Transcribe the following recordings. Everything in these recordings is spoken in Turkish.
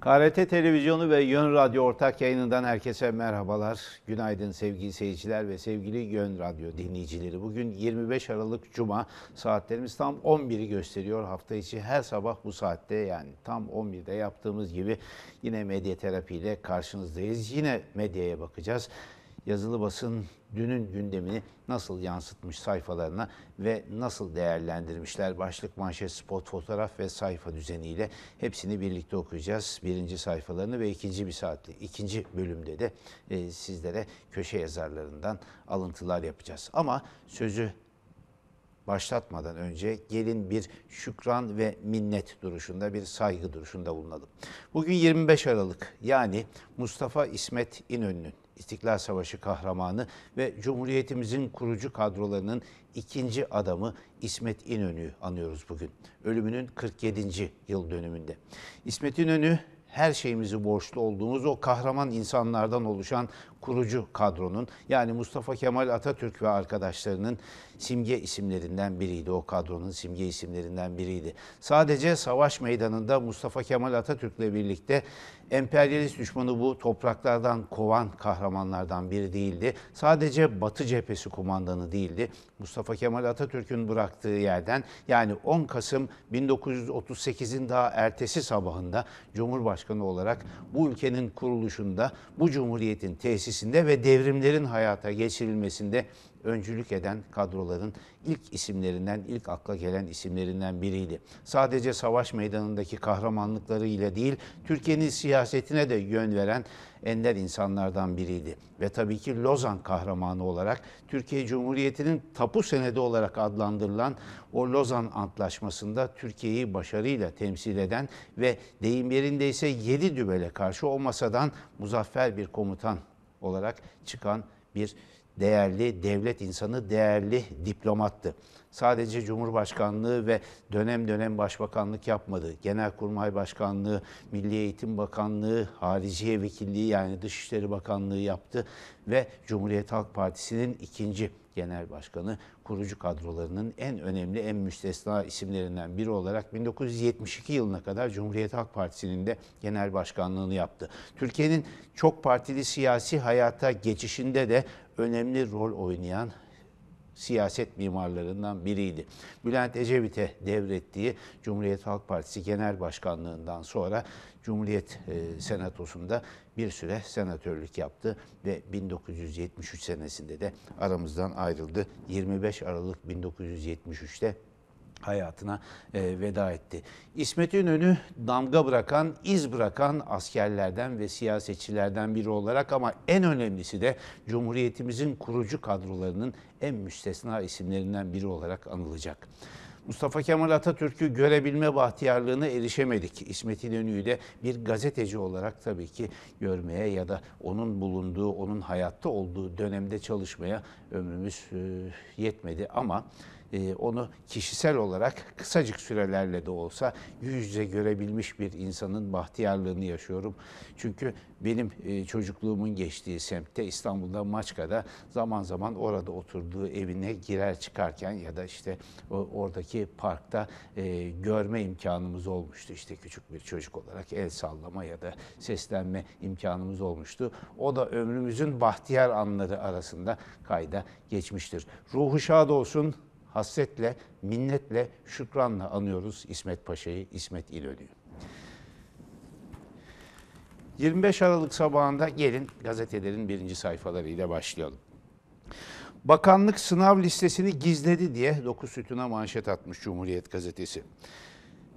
KRT Televizyonu ve Yön Radyo ortak yayınından herkese merhabalar. Günaydın sevgili seyirciler ve sevgili Yön Radyo dinleyicileri. Bugün 25 Aralık Cuma saatlerimiz tam 11'i gösteriyor. Hafta içi her sabah bu saatte yani tam 11'de yaptığımız gibi yine medya terapiyle karşınızdayız. Yine medyaya bakacağız yazılı basın dünün gündemini nasıl yansıtmış sayfalarına ve nasıl değerlendirmişler başlık, manşet, spot, fotoğraf ve sayfa düzeniyle hepsini birlikte okuyacağız. Birinci sayfalarını ve ikinci bir saatli ikinci bölümde de e, sizlere köşe yazarlarından alıntılar yapacağız. Ama sözü başlatmadan önce gelin bir şükran ve minnet duruşunda, bir saygı duruşunda bulunalım. Bugün 25 Aralık yani Mustafa İsmet İnönü'nün İstiklal Savaşı kahramanı ve Cumhuriyetimizin kurucu kadrolarının ikinci adamı İsmet İnönü'yü anıyoruz bugün. Ölümünün 47. yıl dönümünde. İsmet İnönü her şeyimizi borçlu olduğumuz o kahraman insanlardan oluşan kurucu kadronun yani Mustafa Kemal Atatürk ve arkadaşlarının simge isimlerinden biriydi. O kadronun simge isimlerinden biriydi. Sadece savaş meydanında Mustafa Kemal Atatürk'le birlikte emperyalist düşmanı bu topraklardan kovan kahramanlardan biri değildi. Sadece Batı cephesi kumandanı değildi. Mustafa Kemal Atatürk'ün bıraktığı yerden yani 10 Kasım 1938'in daha ertesi sabahında Cumhurbaşkanı olarak bu ülkenin kuruluşunda bu cumhuriyetin tesis teşhisinde ve devrimlerin hayata geçirilmesinde öncülük eden kadroların ilk isimlerinden, ilk akla gelen isimlerinden biriydi. Sadece savaş meydanındaki kahramanlıkları ile değil, Türkiye'nin siyasetine de yön veren ender insanlardan biriydi. Ve tabii ki Lozan kahramanı olarak Türkiye Cumhuriyeti'nin tapu senedi olarak adlandırılan o Lozan Antlaşması'nda Türkiye'yi başarıyla temsil eden ve deyim yerindeyse yedi dübele karşı o masadan muzaffer bir komutan olarak çıkan bir değerli devlet insanı, değerli diplomattı sadece Cumhurbaşkanlığı ve dönem dönem başbakanlık yapmadı. Genelkurmay Başkanlığı, Milli Eğitim Bakanlığı, Hariciye Vekilliği yani Dışişleri Bakanlığı yaptı ve Cumhuriyet Halk Partisi'nin ikinci genel başkanı kurucu kadrolarının en önemli, en müstesna isimlerinden biri olarak 1972 yılına kadar Cumhuriyet Halk Partisi'nin de genel başkanlığını yaptı. Türkiye'nin çok partili siyasi hayata geçişinde de önemli rol oynayan siyaset mimarlarından biriydi. Bülent Ecevit'e devrettiği Cumhuriyet Halk Partisi Genel Başkanlığından sonra Cumhuriyet e, Senatosu'nda bir süre senatörlük yaptı ve 1973 senesinde de aramızdan ayrıldı. 25 Aralık 1973'te hayatına e, veda etti. İsmet İnönü damga bırakan, iz bırakan askerlerden ve siyasetçilerden biri olarak ama en önemlisi de Cumhuriyetimizin kurucu kadrolarının en müstesna isimlerinden biri olarak anılacak. Mustafa Kemal Atatürk'ü görebilme bahtiyarlığına erişemedik. İsmet İnönü'yü de bir gazeteci olarak tabii ki görmeye ya da onun bulunduğu, onun hayatta olduğu dönemde çalışmaya ömrümüz e, yetmedi ama ee, onu kişisel olarak kısacık sürelerle de olsa yüz yüze görebilmiş bir insanın bahtiyarlığını yaşıyorum. Çünkü benim e, çocukluğumun geçtiği semtte İstanbul'da Maçka'da zaman zaman orada oturduğu evine girer çıkarken ya da işte oradaki parkta e, görme imkanımız olmuştu. İşte küçük bir çocuk olarak el sallama ya da seslenme imkanımız olmuştu. O da ömrümüzün bahtiyar anları arasında kayda geçmiştir. Ruhu şad olsun hasretle, minnetle, şükranla anıyoruz İsmet Paşa'yı, İsmet İnönü'yü. 25 Aralık sabahında gelin gazetelerin birinci sayfalarıyla başlayalım. Bakanlık sınav listesini gizledi diye 9 sütuna manşet atmış Cumhuriyet gazetesi.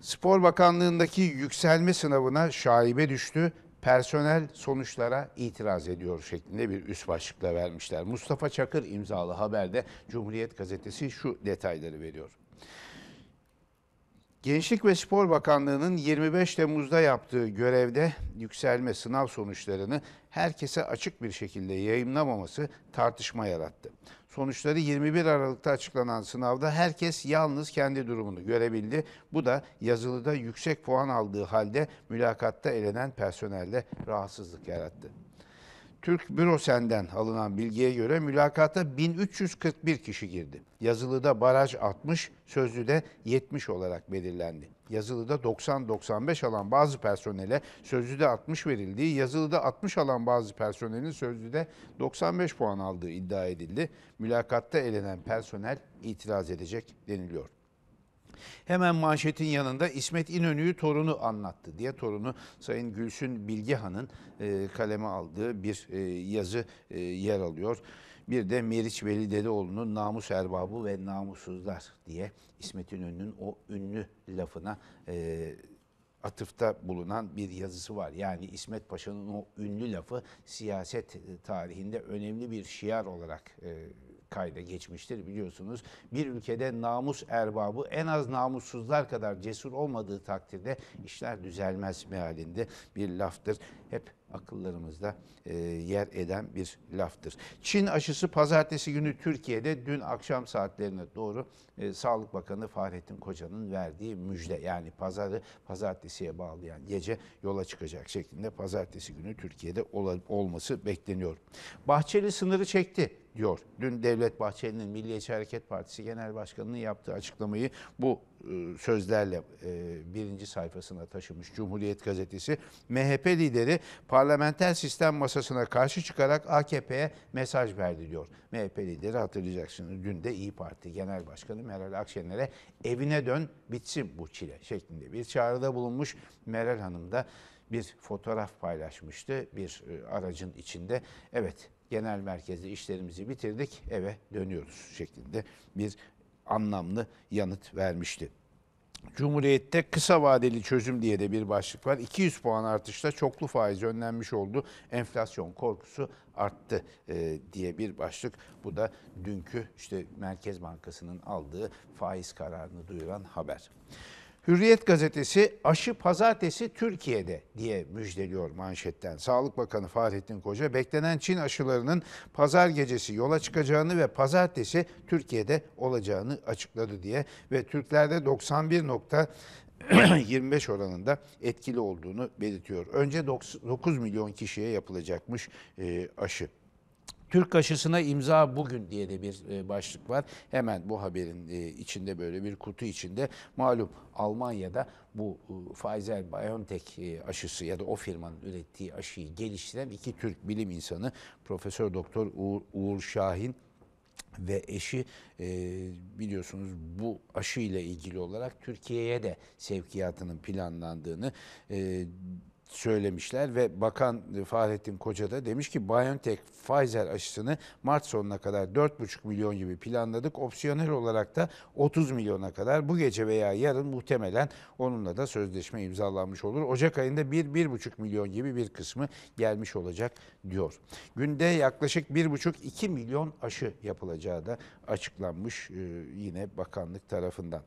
Spor Bakanlığındaki yükselme sınavına şaibe düştü personel sonuçlara itiraz ediyor şeklinde bir üst başlıkla vermişler. Mustafa Çakır imzalı haberde Cumhuriyet Gazetesi şu detayları veriyor. Gençlik ve Spor Bakanlığı'nın 25 Temmuz'da yaptığı görevde yükselme sınav sonuçlarını herkese açık bir şekilde yayınlamaması tartışma yarattı. Sonuçları 21 Aralık'ta açıklanan sınavda herkes yalnız kendi durumunu görebildi. Bu da yazılıda yüksek puan aldığı halde mülakatta elenen personelde rahatsızlık yarattı. Türk Bürosen'den alınan bilgiye göre mülakata 1341 kişi girdi. Yazılıda baraj 60, sözlüde 70 olarak belirlendi. Yazılıda 90-95 alan bazı personele sözlüde 60 verildiği, yazılıda 60 alan bazı personelin sözlüde 95 puan aldığı iddia edildi. Mülakatta elenen personel itiraz edecek deniliyor. Hemen manşetin yanında İsmet İnönü'yü torunu anlattı diye torunu Sayın Gülsün Bilgehan'ın e, kaleme aldığı bir e, yazı e, yer alıyor. Bir de Meriç Veli Dedeoğlu'nun namus erbabı ve namussuzlar diye İsmet İnönü'nün o ünlü lafına e, atıfta bulunan bir yazısı var. Yani İsmet Paşa'nın o ünlü lafı siyaset e, tarihinde önemli bir şiar olarak e, kayda geçmiştir biliyorsunuz. Bir ülkede namus erbabı en az namussuzlar kadar cesur olmadığı takdirde işler düzelmez mealinde bir laftır. Hep akıllarımızda e, yer eden bir laftır. Çin aşısı pazartesi günü Türkiye'de dün akşam saatlerine doğru e, Sağlık Bakanı Fahrettin Koca'nın verdiği müjde yani pazarı pazartesiye bağlayan gece yola çıkacak şeklinde pazartesi günü Türkiye'de ol, olması bekleniyor. Bahçeli sınırı çekti diyor. Dün Devlet Bahçeli'nin Milliyetçi Hareket Partisi Genel Başkanı'nın yaptığı açıklamayı bu e, sözlerle e, birinci sayfasına taşımış Cumhuriyet Gazetesi. MHP lideri parlamenter sistem masasına karşı çıkarak AKP'ye mesaj verdi diyor. MHP lideri hatırlayacaksınız dün de İyi Parti Genel Başkanı Meral Akşener'e evine dön bitsin bu çile şeklinde bir çağrıda bulunmuş. Meral Hanım da bir fotoğraf paylaşmıştı bir e, aracın içinde. Evet genel merkezde işlerimizi bitirdik, eve dönüyoruz şeklinde bir anlamlı yanıt vermişti. Cumhuriyette kısa vadeli çözüm diye de bir başlık var. 200 puan artışla çoklu faiz önlenmiş oldu. Enflasyon korkusu arttı e, diye bir başlık. Bu da dünkü işte Merkez Bankası'nın aldığı faiz kararını duyuran haber. Hürriyet gazetesi aşı pazartesi Türkiye'de diye müjdeliyor manşetten. Sağlık Bakanı Fahrettin Koca beklenen Çin aşılarının pazar gecesi yola çıkacağını ve pazartesi Türkiye'de olacağını açıkladı diye ve Türklerde 91.25 oranında etkili olduğunu belirtiyor. Önce 9 milyon kişiye yapılacakmış e, aşı. Türk aşısına imza bugün diye de bir e, başlık var. Hemen bu haberin e, içinde böyle bir kutu içinde malum Almanya'da bu e, Pfizer BioNTech aşısı ya da o firmanın ürettiği aşıyı geliştiren iki Türk bilim insanı Profesör Doktor Uğur, Şahin ve eşi e, biliyorsunuz bu aşı ile ilgili olarak Türkiye'ye de sevkiyatının planlandığını e, söylemişler ve Bakan Fahrettin Koca da demiş ki BioNTech Pfizer aşısını Mart sonuna kadar 4,5 milyon gibi planladık. Opsiyonel olarak da 30 milyona kadar bu gece veya yarın muhtemelen onunla da sözleşme imzalanmış olur. Ocak ayında 1-1,5 milyon gibi bir kısmı gelmiş olacak diyor. Günde yaklaşık 1,5-2 milyon aşı yapılacağı da açıklanmış e, yine bakanlık tarafından.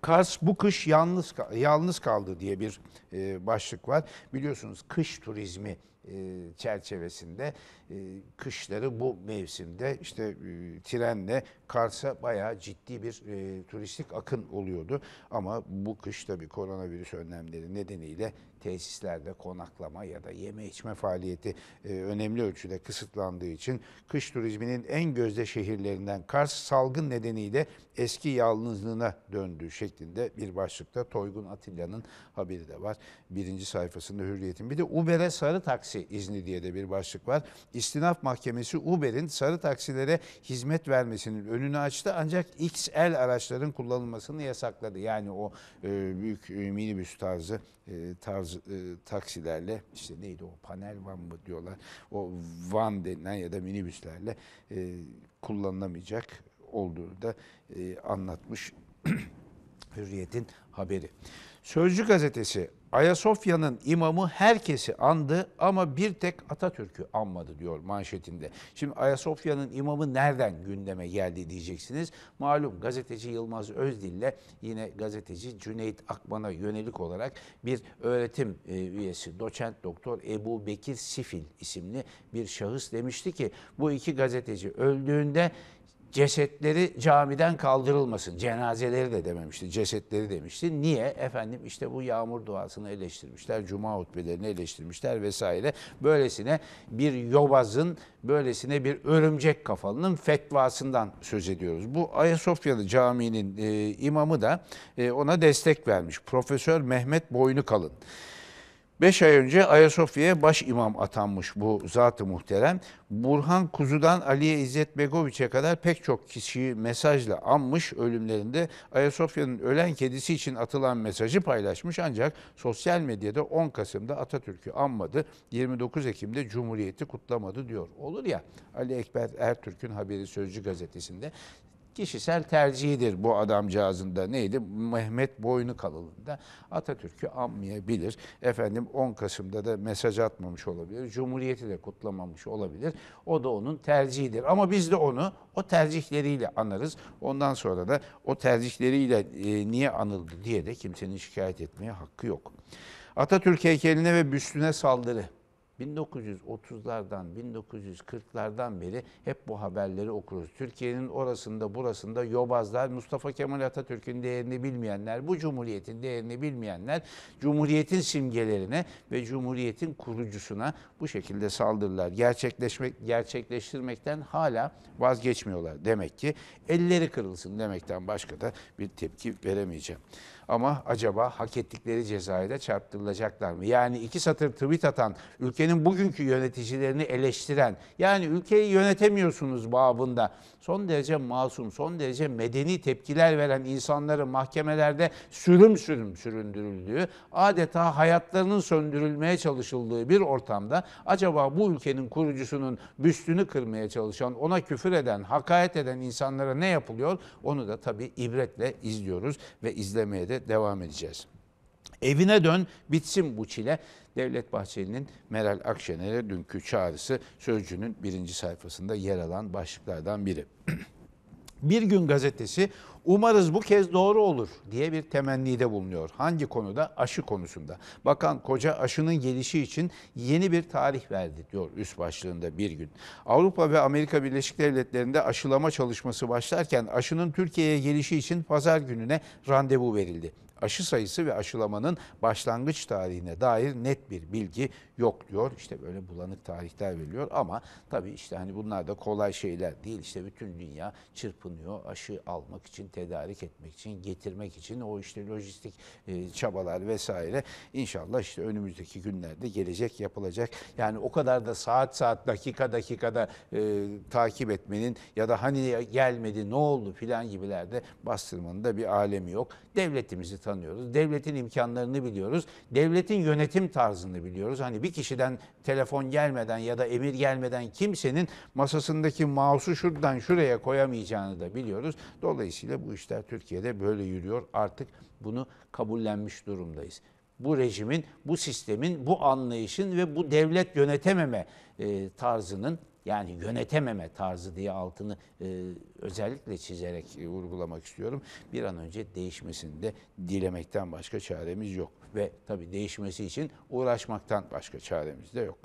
Kars bu kış yalnız yalnız kaldı diye bir e, başlık var. Biliyorsunuz kış turizmi e, çerçevesinde e, kışları bu mevsimde işte e, trenle Kars'a bayağı ciddi bir e, turistik akın oluyordu. Ama bu kış tabii koronavirüs önlemleri nedeniyle tesislerde konaklama ya da yeme içme faaliyeti e, önemli ölçüde kısıtlandığı için kış turizminin en gözde şehirlerinden Kars salgın nedeniyle eski yalnızlığına döndüğü şeklinde bir başlıkta Toygun Atilla'nın haberi de var. Birinci sayfasında Hürriyet'in. Bir de Uber'e sarı taksi izni diye de bir başlık var. İstinaf Mahkemesi Uber'in sarı taksilere hizmet vermesinin önünü açtı ancak XL araçların kullanılmasını yasakladı. Yani o e, büyük e, minibüs tarzı e, tarzı bazı e, taksilerle işte neydi o panel van mı diyorlar o van denilen ya da minibüslerle e, kullanılamayacak olduğunu da e, anlatmış Hürriyet'in haberi. Sözcü gazetesi Ayasofya'nın imamı herkesi andı ama bir tek Atatürk'ü anmadı diyor manşetinde. Şimdi Ayasofya'nın imamı nereden gündeme geldi diyeceksiniz. Malum gazeteci Yılmaz Özdil ile yine gazeteci Cüneyt Akman'a yönelik olarak bir öğretim e, üyesi doçent doktor Ebu Bekir Sifil isimli bir şahıs demişti ki bu iki gazeteci öldüğünde cesetleri camiden kaldırılmasın. Cenazeleri de dememişti, cesetleri demişti. Niye? Efendim işte bu yağmur duasını eleştirmişler, cuma hutbelerini eleştirmişler vesaire. Böylesine bir yobazın, böylesine bir örümcek kafalının fetvasından söz ediyoruz. Bu Ayasofyalı caminin e, imamı da e, ona destek vermiş. Profesör Mehmet boynu kalın. Beş ay önce Ayasofya'ya baş imam atanmış bu zat-ı muhterem. Burhan Kuzu'dan Aliye İzzet Begoviç'e kadar pek çok kişiyi mesajla anmış ölümlerinde. Ayasofya'nın ölen kedisi için atılan mesajı paylaşmış ancak sosyal medyada 10 Kasım'da Atatürk'ü anmadı. 29 Ekim'de Cumhuriyeti kutlamadı diyor. Olur ya Ali Ekber Ertürk'ün haberi Sözcü gazetesinde kişisel tercihidir bu adamcağızın da neydi? Mehmet Boynu kalılığında Atatürk'ü anmayabilir. Efendim 10 Kasım'da da mesaj atmamış olabilir. Cumhuriyeti de kutlamamış olabilir. O da onun tercihidir. Ama biz de onu o tercihleriyle anarız. Ondan sonra da o tercihleriyle e, niye anıldı diye de kimsenin şikayet etmeye hakkı yok. Atatürk heykeline ve büstüne saldırı. 1930'lardan, 1940'lardan beri hep bu haberleri okuruz. Türkiye'nin orasında burasında yobazlar, Mustafa Kemal Atatürk'ün değerini bilmeyenler, bu cumhuriyetin değerini bilmeyenler, cumhuriyetin simgelerine ve cumhuriyetin kurucusuna bu şekilde saldırılar gerçekleşmek gerçekleştirmekten hala vazgeçmiyorlar. Demek ki elleri kırılsın demekten başka da bir tepki veremeyeceğim. Ama acaba hak ettikleri cezaya da çarptırılacaklar mı? Yani iki satır tweet atan, ülkenin bugünkü yöneticilerini eleştiren, yani ülkeyi yönetemiyorsunuz babında son derece masum, son derece medeni tepkiler veren insanların mahkemelerde sürüm sürüm süründürüldüğü, adeta hayatlarının söndürülmeye çalışıldığı bir ortamda acaba bu ülkenin kurucusunun büstünü kırmaya çalışan, ona küfür eden, hakaret eden insanlara ne yapılıyor? Onu da tabii ibretle izliyoruz ve izlemeye de devam edeceğiz. Evine dön, bitsin bu çile. Devlet Bahçeli'nin Meral Akşener'e dünkü çağrısı sözcüğünün birinci sayfasında yer alan başlıklardan biri. Bir gün gazetesi umarız bu kez doğru olur diye bir temennide bulunuyor. Hangi konuda? Aşı konusunda. Bakan koca aşının gelişi için yeni bir tarih verdi diyor üst başlığında bir gün. Avrupa ve Amerika Birleşik Devletleri'nde aşılama çalışması başlarken aşının Türkiye'ye gelişi için pazar gününe randevu verildi aşı sayısı ve aşılamanın başlangıç tarihine dair net bir bilgi yok diyor. İşte böyle bulanık tarihler veriliyor ama tabii işte hani bunlar da kolay şeyler değil. İşte bütün dünya çırpınıyor aşı almak için, tedarik etmek için, getirmek için o işte lojistik e, çabalar vesaire. İnşallah işte önümüzdeki günlerde gelecek yapılacak. Yani o kadar da saat saat dakika dakikada e, takip etmenin ya da hani gelmedi ne oldu filan gibilerde bastırmanın da bir alemi yok. Devletimizi tanı tanıyoruz. Devletin imkanlarını biliyoruz. Devletin yönetim tarzını biliyoruz. Hani bir kişiden telefon gelmeden ya da emir gelmeden kimsenin masasındaki mouse'u şuradan şuraya koyamayacağını da biliyoruz. Dolayısıyla bu işler Türkiye'de böyle yürüyor. Artık bunu kabullenmiş durumdayız bu rejimin, bu sistemin, bu anlayışın ve bu devlet yönetememe e, tarzının yani yönetememe tarzı diye altını e, özellikle çizerek e, vurgulamak istiyorum. Bir an önce değişmesini de dilemekten başka çaremiz yok. Ve tabii değişmesi için uğraşmaktan başka çaremiz de yok.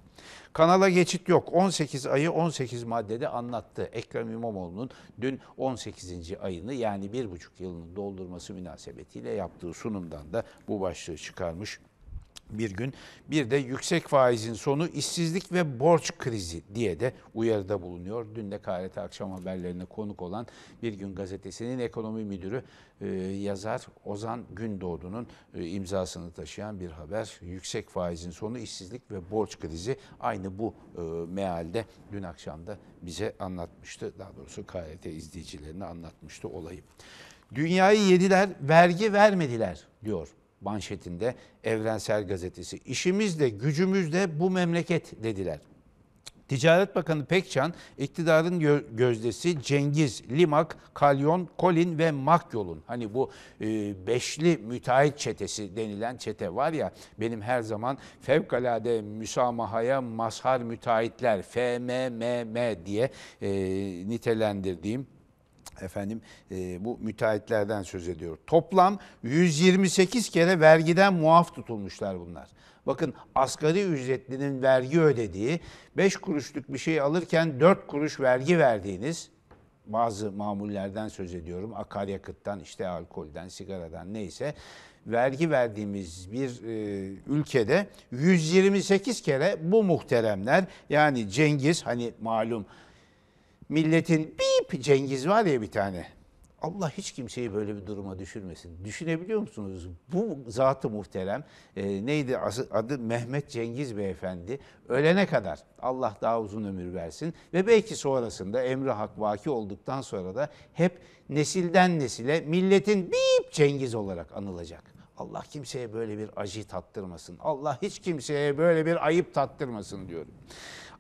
Kanala geçit yok. 18 ayı 18 maddede anlattı. Ekrem İmamoğlu'nun dün 18. ayını yani bir buçuk yılını doldurması münasebetiyle yaptığı sunumdan da bu başlığı çıkarmış bir gün. Bir de yüksek faizin sonu işsizlik ve borç krizi diye de uyarıda bulunuyor. Dün de KRT akşam haberlerine konuk olan Bir Gün Gazetesi'nin ekonomi müdürü e, yazar Ozan Gündoğdu'nun e, imzasını taşıyan bir haber. Yüksek faizin sonu işsizlik ve borç krizi aynı bu e, mealde dün akşam da bize anlatmıştı. Daha doğrusu KRT izleyicilerine anlatmıştı olayı. Dünyayı yediler, vergi vermediler diyor manşetinde Evrensel Gazetesi. İşimiz gücümüzde bu memleket dediler. Ticaret Bakanı Pekcan, iktidarın gözdesi Cengiz, Limak, Kalyon, Kolin ve Makyol'un hani bu e, beşli müteahhit çetesi denilen çete var ya benim her zaman fevkalade müsamahaya mazhar müteahhitler FMMM diye e, nitelendirdiğim efendim e, bu müteahhitlerden söz ediyor. Toplam 128 kere vergiden muaf tutulmuşlar bunlar. Bakın asgari ücretlinin vergi ödediği 5 kuruşluk bir şey alırken 4 kuruş vergi verdiğiniz bazı mamullerden söz ediyorum. Akaryakıttan, işte alkolden, sigaradan neyse vergi verdiğimiz bir e, ülkede 128 kere bu muhteremler yani Cengiz hani malum milletin bir hep Cengiz var ya bir tane. Allah hiç kimseyi böyle bir duruma düşürmesin. Düşünebiliyor musunuz? Bu zatı muhterem e, neydi adı Mehmet Cengiz Beyefendi ölene kadar Allah daha uzun ömür versin ve belki sonrasında emri hak vaki olduktan sonra da hep nesilden nesile milletin bip Cengiz olarak anılacak. Allah kimseye böyle bir acı tattırmasın. Allah hiç kimseye böyle bir ayıp tattırmasın diyorum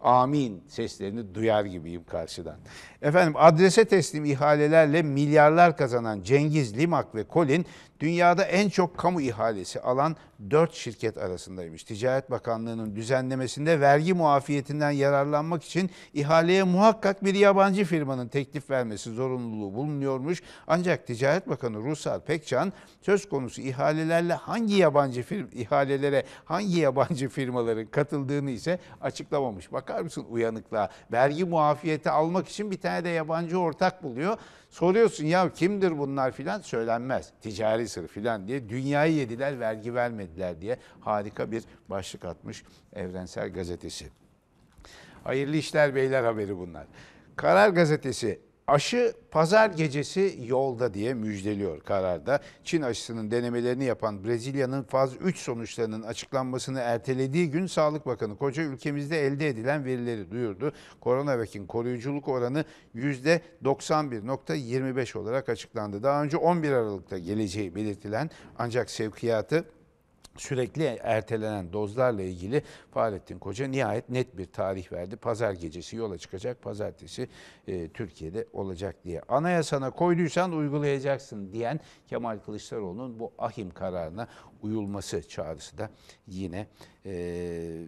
amin seslerini duyar gibiyim karşıdan. Efendim adrese teslim ihalelerle milyarlar kazanan Cengiz Limak ve Colin dünyada en çok kamu ihalesi alan 4 şirket arasındaymış. Ticaret Bakanlığı'nın düzenlemesinde vergi muafiyetinden yararlanmak için ihaleye muhakkak bir yabancı firmanın teklif vermesi zorunluluğu bulunuyormuş. Ancak Ticaret Bakanı Rusal Pekcan söz konusu ihalelerle hangi yabancı firma, ihalelere hangi yabancı firmaların katıldığını ise açıklamamış. Bakar mısın uyanıklığa? Vergi muafiyeti almak için bir tane de yabancı ortak buluyor. Soruyorsun ya kimdir bunlar filan söylenmez. Ticari sır filan diye dünyayı yediler vergi vermediler diye harika bir başlık atmış Evrensel Gazetesi. Hayırlı işler beyler haberi bunlar. Karar Gazetesi Aşı pazar gecesi yolda diye müjdeliyor kararda. Çin aşısının denemelerini yapan Brezilya'nın faz 3 sonuçlarının açıklanmasını ertelediği gün Sağlık Bakanı koca ülkemizde elde edilen verileri duyurdu. Koronavirüsün koruyuculuk oranı %91.25 olarak açıklandı. Daha önce 11 Aralık'ta geleceği belirtilen ancak sevkiyatı sürekli ertelenen dozlarla ilgili Fahrettin Koca nihayet net bir tarih verdi. Pazar gecesi yola çıkacak, pazartesi e, Türkiye'de olacak diye. Anayasana koyduysan uygulayacaksın diyen Kemal Kılıçdaroğlu'nun bu ahim kararına uyulması çağrısı da yine e,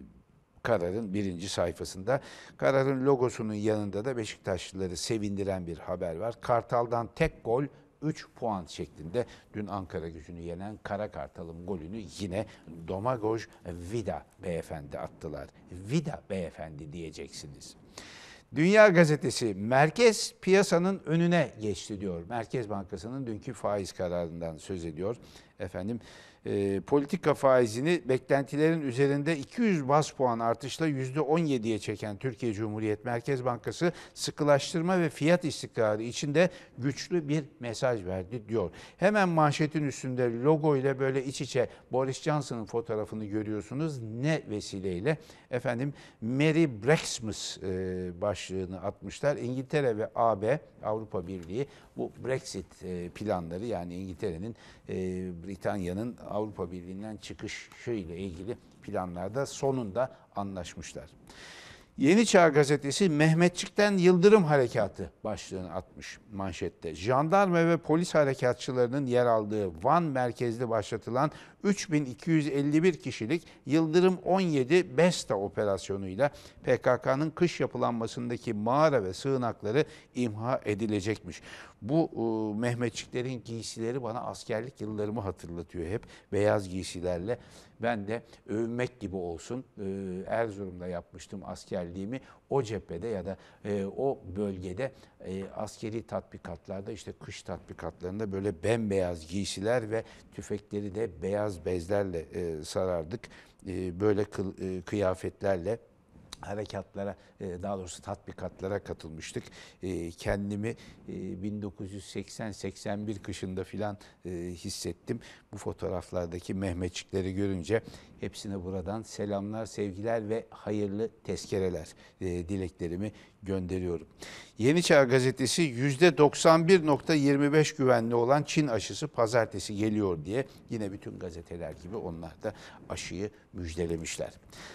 kararın birinci sayfasında. Kararın logosunun yanında da Beşiktaşlıları sevindiren bir haber var. Kartal'dan tek gol 3 puan şeklinde dün Ankara gücünü yenen Kara Kartal'ın golünü yine Domagoj Vida beyefendi attılar. Vida beyefendi diyeceksiniz. Dünya Gazetesi merkez piyasanın önüne geçti diyor. Merkez Bankası'nın dünkü faiz kararından söz ediyor. Efendim e, politika faizini beklentilerin üzerinde 200 bas puan artışla %17'ye çeken Türkiye Cumhuriyet Merkez Bankası sıkılaştırma ve fiyat istikrarı içinde güçlü bir mesaj verdi diyor. Hemen manşetin üstünde logo ile böyle iç içe Boris Johnson'ın fotoğrafını görüyorsunuz. Ne vesileyle? Efendim Mary Brexmas e, başlığını atmışlar. İngiltere ve AB Avrupa Birliği bu Brexit e, planları yani İngiltere'nin e, Britanya'nın Avrupa Birliği'nden çıkışı ile ilgili planlarda sonunda anlaşmışlar. Yeni Çağ gazetesi Mehmetçik'ten Yıldırım Harekatı başlığını atmış manşette. Jandarma ve polis harekatçılarının yer aldığı Van merkezli başlatılan 3251 kişilik Yıldırım 17 Besta operasyonuyla PKK'nın kış yapılanmasındaki mağara ve sığınakları imha edilecekmiş. Bu e, Mehmetçiklerin giysileri bana askerlik yıllarımı hatırlatıyor hep. Beyaz giysilerle. Ben de övmek e, gibi olsun e, Erzurum'da yapmıştım askerliğimi. O cephede ya da e, o bölgede e, askeri tatbikatlarda işte kış tatbikatlarında böyle bembeyaz giysiler ve tüfekleri de beyaz bezlerle e, sarardık. E, böyle kıl, e, kıyafetlerle harekatlara e, daha doğrusu tatbikatlara katılmıştık. E, kendimi 1980-81 e, kışında filan hissettim. Bu fotoğraflardaki Mehmetçikleri görünce Hepsine buradan selamlar, sevgiler ve hayırlı tezkereler e, dileklerimi gönderiyorum. Yeni Çağ Gazetesi %91.25 güvenli olan Çin aşısı pazartesi geliyor diye yine bütün gazeteler gibi onlar da aşıyı müjdelemişler.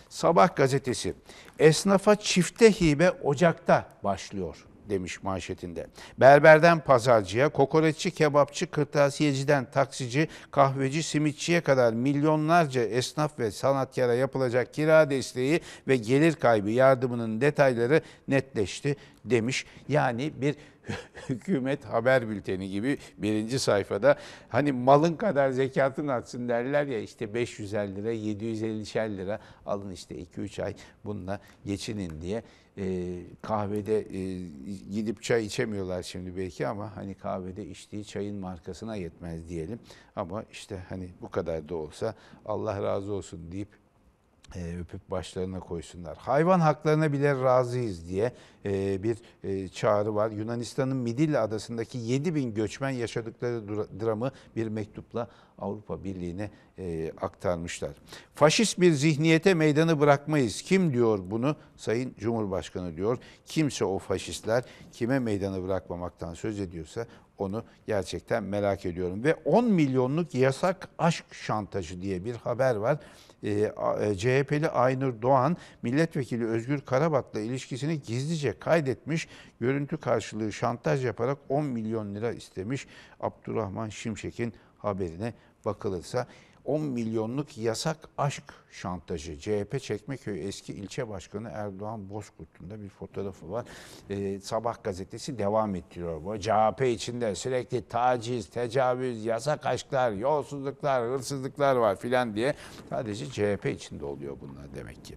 Sabah gazetesi esnafa çifte hibe Ocak'ta başlıyor demiş manşetinde. Berberden pazarcıya, kokoreççi, kebapçı, kırtasiyeciden taksici, kahveci, simitçiye kadar milyonlarca esnaf ve sanatkara yapılacak kira desteği ve gelir kaybı yardımının detayları netleşti demiş. Yani bir hükümet haber bülteni gibi birinci sayfada hani malın kadar zekatın atsın derler ya işte 550 lira 750 lira alın işte 2-3 ay bununla geçinin diye e, kahvede e, gidip çay içemiyorlar şimdi belki ama hani kahvede içtiği çayın markasına yetmez diyelim. Ama işte hani bu kadar da olsa Allah razı olsun deyip e, öpüp başlarına koysunlar. Hayvan haklarına bile razıyız diye e, bir e, çağrı var. Yunanistan'ın Midilli adasındaki 7 bin göçmen yaşadıkları dramı bir mektupla Avrupa Birliği'ne e, aktarmışlar. Faşist bir zihniyete meydanı bırakmayız. Kim diyor bunu? Sayın Cumhurbaşkanı diyor. Kimse o faşistler kime meydanı bırakmamaktan söz ediyorsa onu gerçekten merak ediyorum. Ve 10 milyonluk yasak aşk şantajı diye bir haber var. Ee, e, CHP'li Aynur Doğan, milletvekili Özgür Karabat'la ilişkisini gizlice kaydetmiş, görüntü karşılığı şantaj yaparak 10 milyon lira istemiş Abdurrahman Şimşek'in haberine bakılırsa. 10 milyonluk yasak aşk şantajı. CHP Çekmeköy eski ilçe başkanı Erdoğan Bozkurt'un da bir fotoğrafı var. Ee, Sabah gazetesi devam ettiriyor bu. CHP içinde sürekli taciz, tecavüz, yasak aşklar, yolsuzluklar, hırsızlıklar var filan diye. Sadece CHP içinde oluyor bunlar demek ki.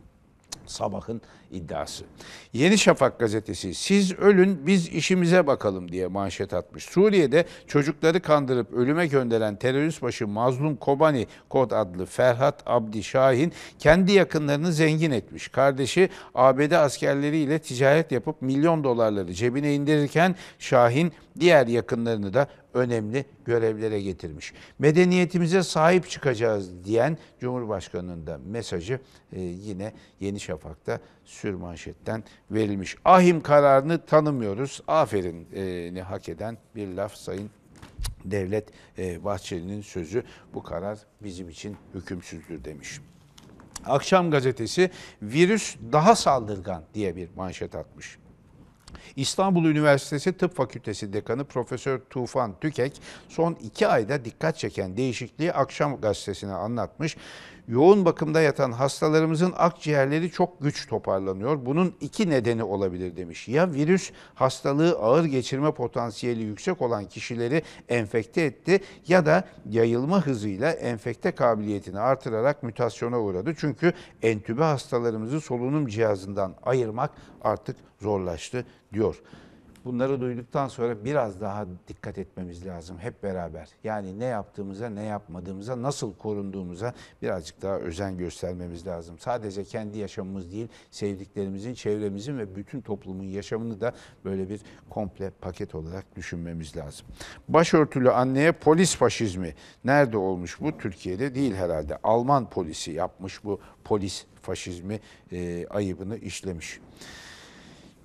Sabah'ın iddiası. Yeni Şafak gazetesi siz ölün biz işimize bakalım diye manşet atmış. Suriye'de çocukları kandırıp ölüme gönderen terörist başı Mazlum Kobani kod adlı Ferhat Abdi Şahin kendi yakınlarını zengin etmiş. Kardeşi ABD askerleriyle ticaret yapıp milyon dolarları cebine indirirken Şahin diğer yakınlarını da önemli görevlere getirmiş. Medeniyetimize sahip çıkacağız diyen Cumhurbaşkanı'nın da mesajı e, yine Yeni Şafak'ta sürmanşetten verilmiş. Ahim kararını tanımıyoruz. Aferin'i e, hak eden bir laf Sayın Devlet e, Bahçeli'nin sözü bu karar bizim için hükümsüzdür demiş. Akşam gazetesi virüs daha saldırgan diye bir manşet atmış. İstanbul Üniversitesi Tıp Fakültesi Dekanı Profesör Tufan Tükek son iki ayda dikkat çeken değişikliği Akşam Gazetesi'ne anlatmış yoğun bakımda yatan hastalarımızın akciğerleri çok güç toparlanıyor. Bunun iki nedeni olabilir demiş. Ya virüs hastalığı ağır geçirme potansiyeli yüksek olan kişileri enfekte etti ya da yayılma hızıyla enfekte kabiliyetini artırarak mütasyona uğradı. Çünkü entübe hastalarımızı solunum cihazından ayırmak artık zorlaştı diyor bunları duyduktan sonra biraz daha dikkat etmemiz lazım hep beraber. Yani ne yaptığımıza, ne yapmadığımıza, nasıl korunduğumuza birazcık daha özen göstermemiz lazım. Sadece kendi yaşamımız değil, sevdiklerimizin, çevremizin ve bütün toplumun yaşamını da böyle bir komple paket olarak düşünmemiz lazım. Başörtülü anneye polis faşizmi nerede olmuş bu? Türkiye'de değil herhalde. Alman polisi yapmış bu polis faşizmi e, ayıbını işlemiş.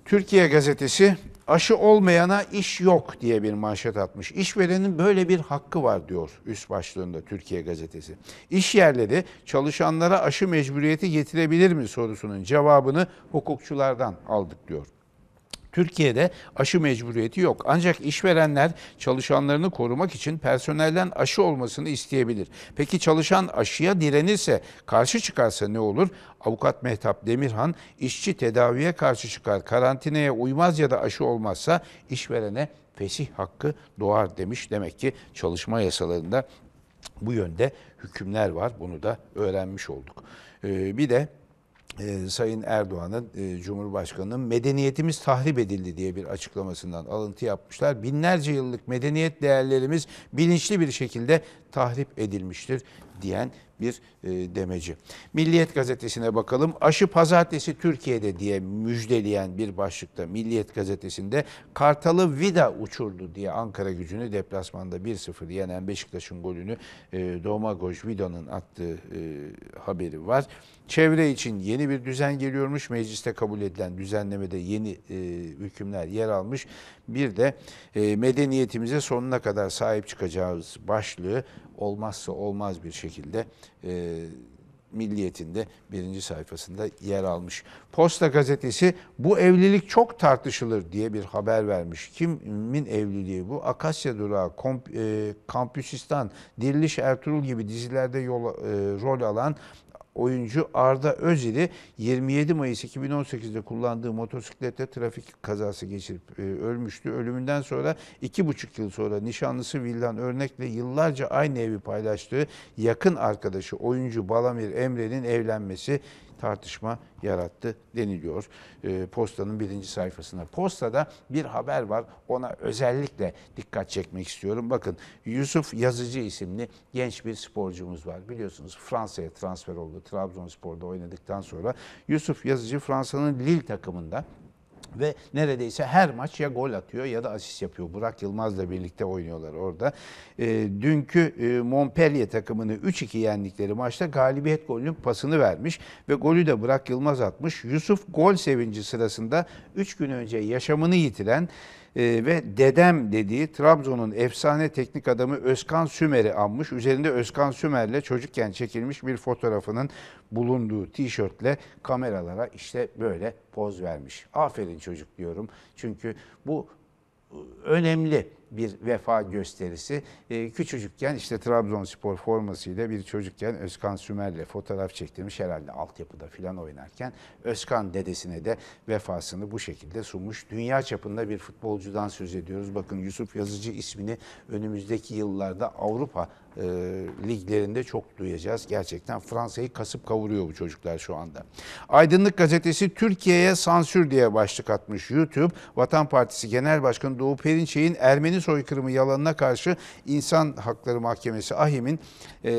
Türkiye gazetesi aşı olmayana iş yok diye bir manşet atmış. İşverenin böyle bir hakkı var diyor üst başlığında Türkiye gazetesi. İş yerleri çalışanlara aşı mecburiyeti getirebilir mi sorusunun cevabını hukukçulardan aldık diyor. Türkiye'de aşı mecburiyeti yok. Ancak işverenler çalışanlarını korumak için personelden aşı olmasını isteyebilir. Peki çalışan aşıya direnirse, karşı çıkarsa ne olur? Avukat Mehtap Demirhan, işçi tedaviye karşı çıkar, karantinaya uymaz ya da aşı olmazsa işverene fesih hakkı doğar demiş. Demek ki çalışma yasalarında bu yönde hükümler var. Bunu da öğrenmiş olduk. Ee, bir de e, Sayın Erdoğan'ın e, Cumhurbaşkanı'nın medeniyetimiz tahrip edildi diye bir açıklamasından alıntı yapmışlar. Binlerce yıllık medeniyet değerlerimiz bilinçli bir şekilde tahrip edilmiştir diyen bir e, demeci. Milliyet gazetesine bakalım. Aşı pazartesi Türkiye'de diye müjdeleyen bir başlıkta Milliyet gazetesinde Kartalı Vida uçurdu diye Ankara gücünü deplasmanda 1-0 yenen Beşiktaş'ın golünü e, Domagoj Vida'nın attığı e, haberi var. Çevre için yeni bir düzen geliyormuş. Mecliste kabul edilen düzenlemede yeni hükümler yer almış. Bir de medeniyetimize sonuna kadar sahip çıkacağız başlığı olmazsa olmaz bir şekilde e, Milliyet'inde birinci sayfasında yer almış. Posta gazetesi bu evlilik çok tartışılır diye bir haber vermiş. Kimin evliliği bu? Akasya Durağı, Komp, e, Kampüsistan, Diriliş Ertuğrul gibi dizilerde yol, e, rol alan oyuncu Arda Özil'i 27 Mayıs 2018'de kullandığı motosiklette trafik kazası geçirip e, ölmüştü. Ölümünden sonra iki buçuk yıl sonra nişanlısı Villan Örnek'le yıllarca aynı evi paylaştığı yakın arkadaşı oyuncu Balamir Emre'nin evlenmesi tartışma yarattı deniliyor. E, postanın birinci sayfasında. Postada bir haber var. Ona özellikle dikkat çekmek istiyorum. Bakın Yusuf Yazıcı isimli genç bir sporcumuz var. Biliyorsunuz Fransa'ya transfer oldu. Trabzonspor'da oynadıktan sonra Yusuf Yazıcı Fransa'nın Lille takımında ve neredeyse her maç ya gol atıyor ya da asist yapıyor. Burak Yılmaz'la birlikte oynuyorlar orada. E, dünkü e, Montpellier takımını 3-2 yendikleri maçta galibiyet golünün pasını vermiş ve golü de Burak Yılmaz atmış. Yusuf gol sevinci sırasında 3 gün önce yaşamını yitiren e, ve dedem dediği Trabzon'un efsane teknik adamı Özkan Sümer'i anmış. Üzerinde Özkan Sümer'le çocukken çekilmiş bir fotoğrafının bulunduğu tişörtle kameralara işte böyle poz vermiş. Aferin çocuk diyorum. Çünkü bu e, önemli bir vefa gösterisi. E, küçücükken işte Trabzonspor formasıyla bir çocukken Özkan Sümer'le fotoğraf çektirmiş herhalde altyapıda filan oynarken Özkan dedesine de vefasını bu şekilde sunmuş. Dünya çapında bir futbolcudan söz ediyoruz. Bakın Yusuf Yazıcı ismini önümüzdeki yıllarda Avrupa e, liglerinde çok duyacağız. Gerçekten Fransa'yı kasıp kavuruyor bu çocuklar şu anda. Aydınlık Gazetesi Türkiye'ye sansür diye başlık atmış YouTube. Vatan Partisi Genel Başkanı Doğu Perinçek'in Ermeni soykırımı yalanına karşı İnsan Hakları Mahkemesi AHİM'in e,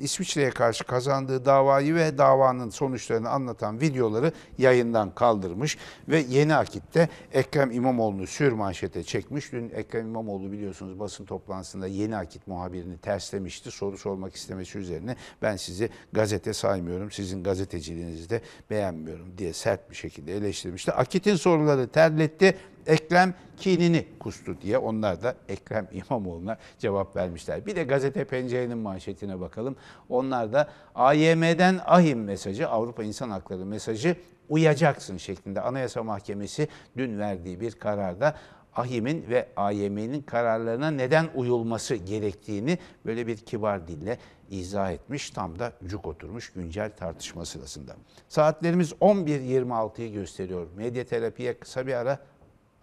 İsviçre'ye karşı kazandığı davayı ve davanın sonuçlarını anlatan videoları yayından kaldırmış ve yeni akitte Ekrem İmamoğlu'nu sürmanşete çekmiş. Dün Ekrem İmamoğlu biliyorsunuz basın toplantısında yeni akit muhabirini terslemişti. Soru sormak istemesi üzerine ben sizi gazete saymıyorum, sizin gazeteciliğinizi de beğenmiyorum diye sert bir şekilde eleştirmişti. Akit'in soruları terletti, Ekrem kinini kustu diye onlar da Ekrem İmamoğlu'na cevap vermişler. Bir de gazete pencerenin manşetine bakalım. Onlar da AYM'den ahim mesajı, Avrupa İnsan Hakları mesajı uyacaksın şeklinde Anayasa Mahkemesi dün verdiği bir kararda AHİM'in ve AYM'nin kararlarına neden uyulması gerektiğini böyle bir kibar dille izah etmiş. Tam da cuk oturmuş güncel tartışma sırasında. Saatlerimiz 11.26'yı gösteriyor. Medya terapiye kısa bir ara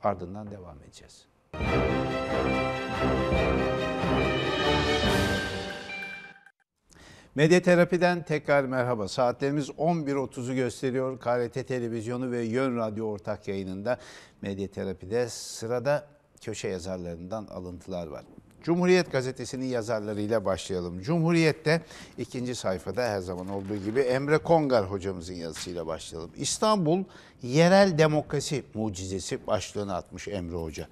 Ardından devam edeceğiz. Medya Terapi'den tekrar merhaba. Saatlerimiz 11.30'u gösteriyor. KRT Televizyonu ve Yön Radyo ortak yayınında Medya Terapi'de sırada köşe yazarlarından alıntılar var. Cumhuriyet gazetesinin yazarlarıyla başlayalım. Cumhuriyet'te ikinci sayfada her zaman olduğu gibi Emre Kongar hocamızın yazısıyla başlayalım. İstanbul yerel demokrasi mucizesi başlığını atmış Emre Hoca.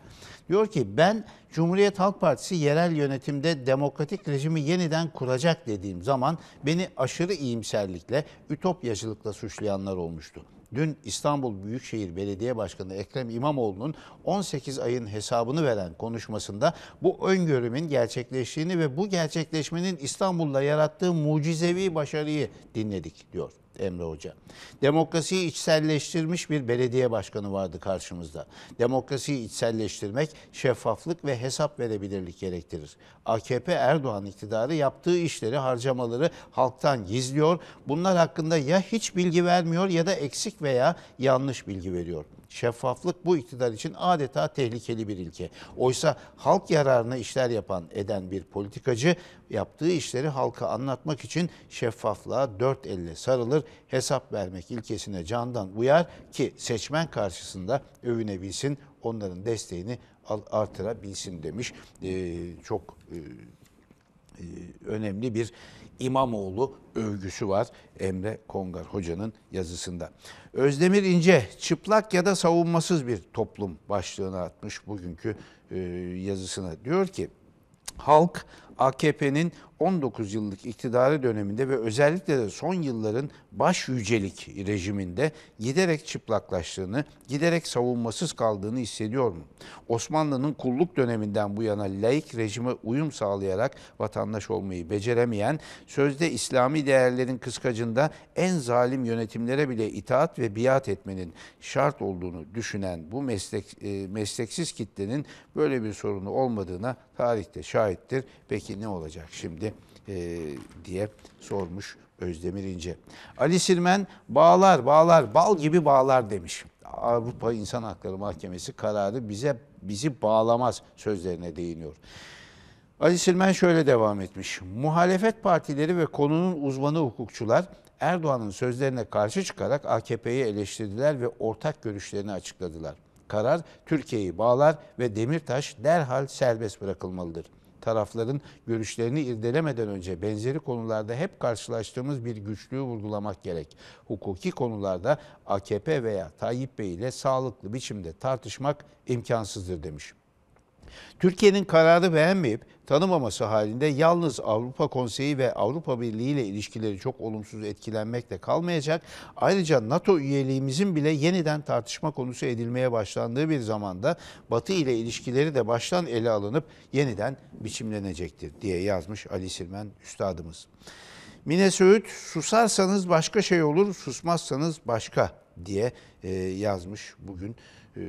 Diyor ki ben Cumhuriyet Halk Partisi yerel yönetimde demokratik rejimi yeniden kuracak dediğim zaman beni aşırı iyimserlikle, ütopyacılıkla suçlayanlar olmuştu dün İstanbul Büyükşehir Belediye Başkanı Ekrem İmamoğlu'nun 18 ayın hesabını veren konuşmasında bu öngörümün gerçekleştiğini ve bu gerçekleşmenin İstanbul'da yarattığı mucizevi başarıyı dinledik diyor. Emre Hoca. Demokrasiyi içselleştirmiş bir belediye başkanı vardı karşımızda. Demokrasiyi içselleştirmek şeffaflık ve hesap verebilirlik gerektirir. AKP Erdoğan iktidarı yaptığı işleri, harcamaları halktan gizliyor. Bunlar hakkında ya hiç bilgi vermiyor ya da eksik veya yanlış bilgi veriyor. Şeffaflık bu iktidar için adeta tehlikeli bir ilke. Oysa halk yararına işler yapan eden bir politikacı yaptığı işleri halka anlatmak için şeffaflığa dört elle sarılır, hesap vermek ilkesine candan uyar ki seçmen karşısında övünebilsin, onların desteğini artırabilsin demiş. Ee, çok e, e önemli bir İmamoğlu övgüsü var Emre Kongar hocanın yazısında. Özdemir İnce çıplak ya da savunmasız bir toplum başlığına atmış bugünkü e, yazısına. Diyor ki halk AKP'nin 19 yıllık iktidarı döneminde ve özellikle de son yılların baş yücelik rejiminde giderek çıplaklaştığını, giderek savunmasız kaldığını hissediyor mu? Osmanlı'nın kulluk döneminden bu yana laik rejime uyum sağlayarak vatandaş olmayı beceremeyen, sözde İslami değerlerin kıskacında en zalim yönetimlere bile itaat ve biat etmenin şart olduğunu düşünen bu meslek, e, mesleksiz kitlenin böyle bir sorunu olmadığına tarihte şahittir. Peki peki ne olacak şimdi e, diye sormuş Özdemir İnce. Ali Sirmen bağlar bağlar bal gibi bağlar demiş. Avrupa İnsan Hakları Mahkemesi kararı bize bizi bağlamaz sözlerine değiniyor. Ali Silmen şöyle devam etmiş. Muhalefet partileri ve konunun uzmanı hukukçular Erdoğan'ın sözlerine karşı çıkarak AKP'yi eleştirdiler ve ortak görüşlerini açıkladılar. Karar Türkiye'yi bağlar ve Demirtaş derhal serbest bırakılmalıdır.'' tarafların görüşlerini irdelemeden önce benzeri konularda hep karşılaştığımız bir güçlüğü vurgulamak gerek. Hukuki konularda AKP veya Tayyip Bey ile sağlıklı biçimde tartışmak imkansızdır demiş. Türkiye'nin kararı beğenmeyip tanımaması halinde yalnız Avrupa Konseyi ve Avrupa Birliği ile ilişkileri çok olumsuz etkilenmekle kalmayacak. Ayrıca NATO üyeliğimizin bile yeniden tartışma konusu edilmeye başlandığı bir zamanda Batı ile ilişkileri de baştan ele alınıp yeniden biçimlenecektir diye yazmış Ali Sirmen üstadımız. Mine Söğüt susarsanız başka şey olur, susmazsanız başka diye e, yazmış bugün e,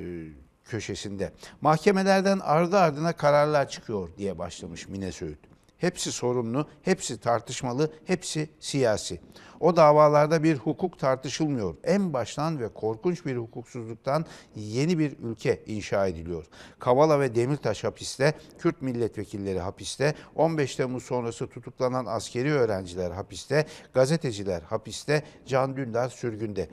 köşesinde. Mahkemelerden ardı ardına kararlar çıkıyor diye başlamış Mine Söğüt. Hepsi sorumlu, hepsi tartışmalı, hepsi siyasi. O davalarda bir hukuk tartışılmıyor. En baştan ve korkunç bir hukuksuzluktan yeni bir ülke inşa ediliyor. Kavala ve Demirtaş hapiste, Kürt milletvekilleri hapiste, 15 Temmuz sonrası tutuklanan askeri öğrenciler hapiste, gazeteciler hapiste, Can Dündar sürgünde.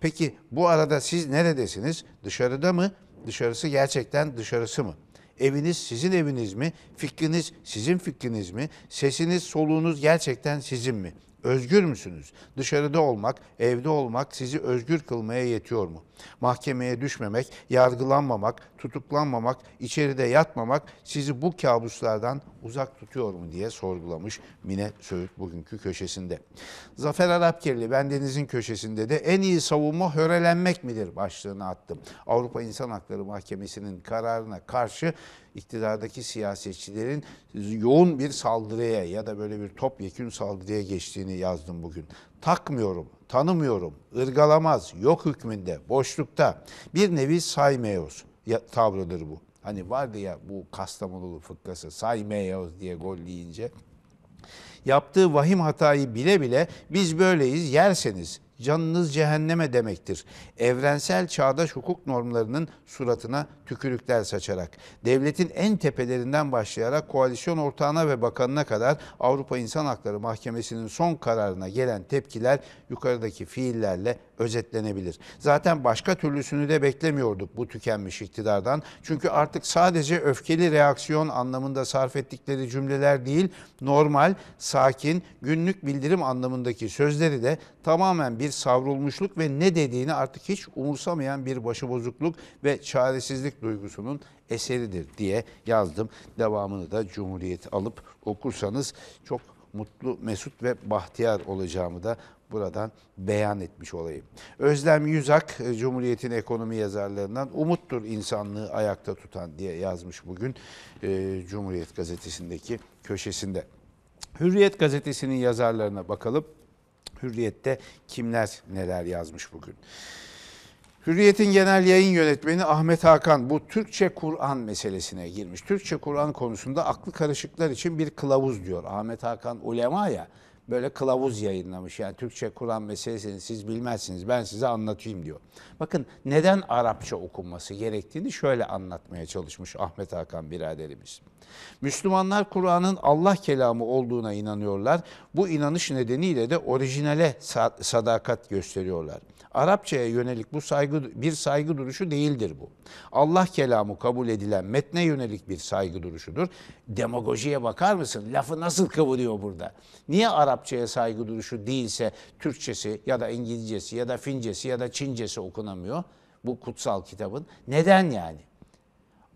Peki bu arada siz neredesiniz? Dışarıda mı? Dışarısı gerçekten dışarısı mı? Eviniz sizin eviniz mi? Fikriniz sizin fikriniz mi? Sesiniz, soluğunuz gerçekten sizin mi? Özgür müsünüz? Dışarıda olmak, evde olmak sizi özgür kılmaya yetiyor mu? Mahkemeye düşmemek, yargılanmamak, tutuklanmamak, içeride yatmamak sizi bu kabuslardan uzak tutuyor mu diye sorgulamış Mine Söğüt bugünkü köşesinde. Zafer Arapkerli Bendeniz'in köşesinde de en iyi savunma hörelenmek midir başlığını attım. Avrupa İnsan Hakları Mahkemesi'nin kararına karşı iktidardaki siyasetçilerin yoğun bir saldırıya ya da böyle bir topyekün saldırıya geçtiğini yazdım bugün. Takmıyorum, tanımıyorum, ırgalamaz, yok hükmünde, boşlukta. Bir nevi saymeyoz tavrıdır bu. Hani vardı ya bu Kastamonulu fıkrası saymeyoz diye gol yiyince yaptığı vahim hatayı bile bile biz böyleyiz yerseniz canınız cehenneme demektir. Evrensel çağdaş hukuk normlarının suratına tükürükler saçarak, devletin en tepelerinden başlayarak koalisyon ortağına ve bakanına kadar Avrupa İnsan Hakları Mahkemesi'nin son kararına gelen tepkiler yukarıdaki fiillerle özetlenebilir. Zaten başka türlüsünü de beklemiyorduk bu tükenmiş iktidardan. Çünkü artık sadece öfkeli reaksiyon anlamında sarf ettikleri cümleler değil, normal, sakin, günlük bildirim anlamındaki sözleri de tamamen bir savrulmuşluk ve ne dediğini artık hiç umursamayan bir başıbozukluk ve çaresizlik duygusunun eseridir diye yazdım. Devamını da Cumhuriyet alıp okursanız çok mutlu, mesut ve bahtiyar olacağımı da buradan beyan etmiş olayım. Özlem Yüzak, e, Cumhuriyet'in ekonomi yazarlarından umuttur insanlığı ayakta tutan diye yazmış bugün e, Cumhuriyet gazetesindeki köşesinde. Hürriyet gazetesinin yazarlarına bakalım. Hürriyet'te kimler neler yazmış bugün. Hürriyet'in genel yayın yönetmeni Ahmet Hakan bu Türkçe Kur'an meselesine girmiş. Türkçe Kur'an konusunda aklı karışıklar için bir kılavuz diyor. Ahmet Hakan ulema ya böyle kılavuz yayınlamış. Yani Türkçe Kur'an meselesini siz bilmezsiniz ben size anlatayım diyor. Bakın neden Arapça okunması gerektiğini şöyle anlatmaya çalışmış Ahmet Hakan biraderimiz. Müslümanlar Kur'an'ın Allah kelamı olduğuna inanıyorlar. Bu inanış nedeniyle de orijinale sadakat gösteriyorlar. Arapçaya yönelik bu saygı bir saygı duruşu değildir bu. Allah kelamı kabul edilen metne yönelik bir saygı duruşudur. Demagojiye bakar mısın? Lafı nasıl kıvırıyor burada? Niye Arap Arapçaya saygı duruşu değilse Türkçesi ya da İngilizcesi ya da Fincesi ya da Çincesi okunamıyor bu kutsal kitabın. Neden yani?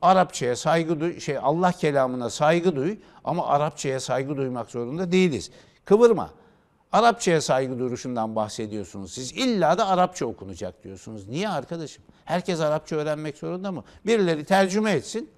Arapçaya saygı duy, şey Allah kelamına saygı duy ama Arapçaya saygı duymak zorunda değiliz. Kıvırma. Arapçaya saygı duruşundan bahsediyorsunuz. Siz illa da Arapça okunacak diyorsunuz. Niye arkadaşım? Herkes Arapça öğrenmek zorunda mı? Birileri tercüme etsin.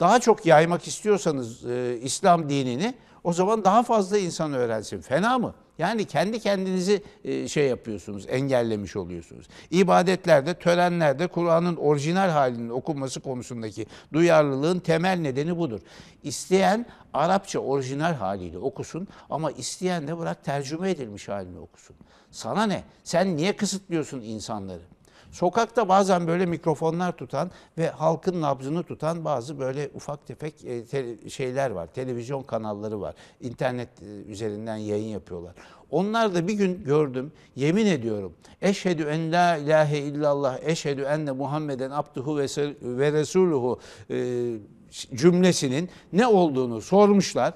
Daha çok yaymak istiyorsanız e, İslam dinini o zaman daha fazla insan öğrensin. Fena mı? Yani kendi kendinizi e, şey yapıyorsunuz, engellemiş oluyorsunuz. İbadetlerde, törenlerde Kur'an'ın orijinal halinin okunması konusundaki duyarlılığın temel nedeni budur. İsteyen Arapça orijinal haliyle okusun ama isteyen de bırak tercüme edilmiş halini okusun. Sana ne? Sen niye kısıtlıyorsun insanları? Sokakta bazen böyle mikrofonlar tutan ve halkın nabzını tutan bazı böyle ufak tefek e, şeyler var. Televizyon kanalları var. İnternet e, üzerinden yayın yapıyorlar. Onlar da bir gün gördüm. Yemin ediyorum. Eşhedü en la ilahe illallah, eşhedü enne Muhammeden abduhu ve resuluhu e, cümlesinin ne olduğunu sormuşlar.